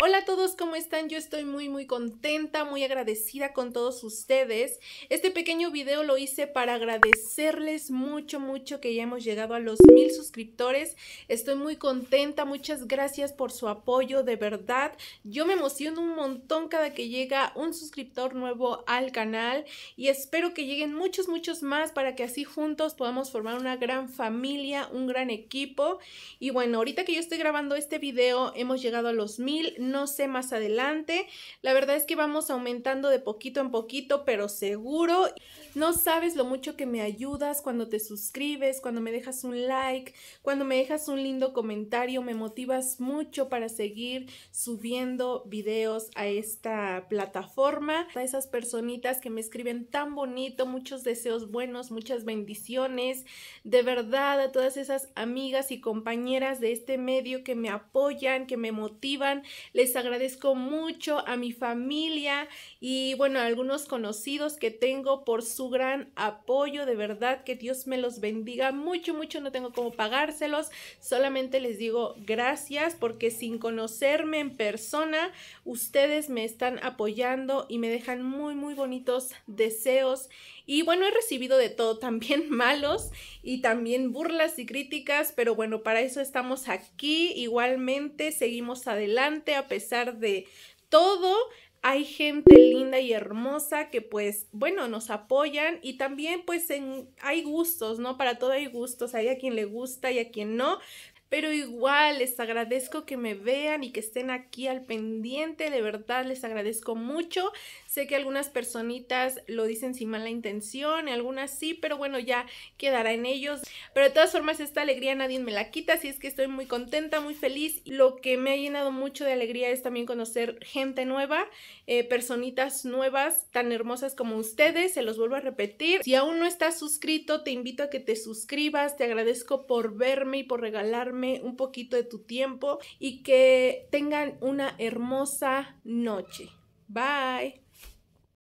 Hola a todos, ¿cómo están? Yo estoy muy muy contenta, muy agradecida con todos ustedes. Este pequeño video lo hice para agradecerles mucho mucho que ya hemos llegado a los mil suscriptores. Estoy muy contenta, muchas gracias por su apoyo, de verdad. Yo me emociono un montón cada que llega un suscriptor nuevo al canal y espero que lleguen muchos muchos más para que así juntos podamos formar una gran familia, un gran equipo. Y bueno, ahorita que yo estoy grabando este video, hemos llegado a los mil no sé más adelante. La verdad es que vamos aumentando de poquito en poquito, pero seguro. No sabes lo mucho que me ayudas cuando te suscribes, cuando me dejas un like, cuando me dejas un lindo comentario. Me motivas mucho para seguir subiendo videos a esta plataforma. A esas personitas que me escriben tan bonito, muchos deseos buenos, muchas bendiciones. De verdad, a todas esas amigas y compañeras de este medio que me apoyan, que me motivan. Les agradezco mucho a mi familia y bueno, a algunos conocidos que tengo por su gran apoyo. De verdad que Dios me los bendiga mucho, mucho. No tengo cómo pagárselos. Solamente les digo gracias porque sin conocerme en persona, ustedes me están apoyando y me dejan muy, muy bonitos deseos. Y bueno, he recibido de todo, también malos y también burlas y críticas, pero bueno, para eso estamos aquí. Igualmente, seguimos adelante a pesar de todo, hay gente linda y hermosa que pues, bueno, nos apoyan y también pues en, hay gustos, ¿no? Para todo hay gustos, hay a quien le gusta y a quien no. Pero igual les agradezco que me vean y que estén aquí al pendiente, de verdad les agradezco mucho. Sé que algunas personitas lo dicen sin mala intención, algunas sí, pero bueno, ya quedará en ellos. Pero de todas formas, esta alegría nadie me la quita, así es que estoy muy contenta, muy feliz. Lo que me ha llenado mucho de alegría es también conocer gente nueva, eh, personitas nuevas, tan hermosas como ustedes, se los vuelvo a repetir. Si aún no estás suscrito, te invito a que te suscribas, te agradezco por verme y por regalarme un poquito de tu tiempo y que tengan una hermosa noche. Bye.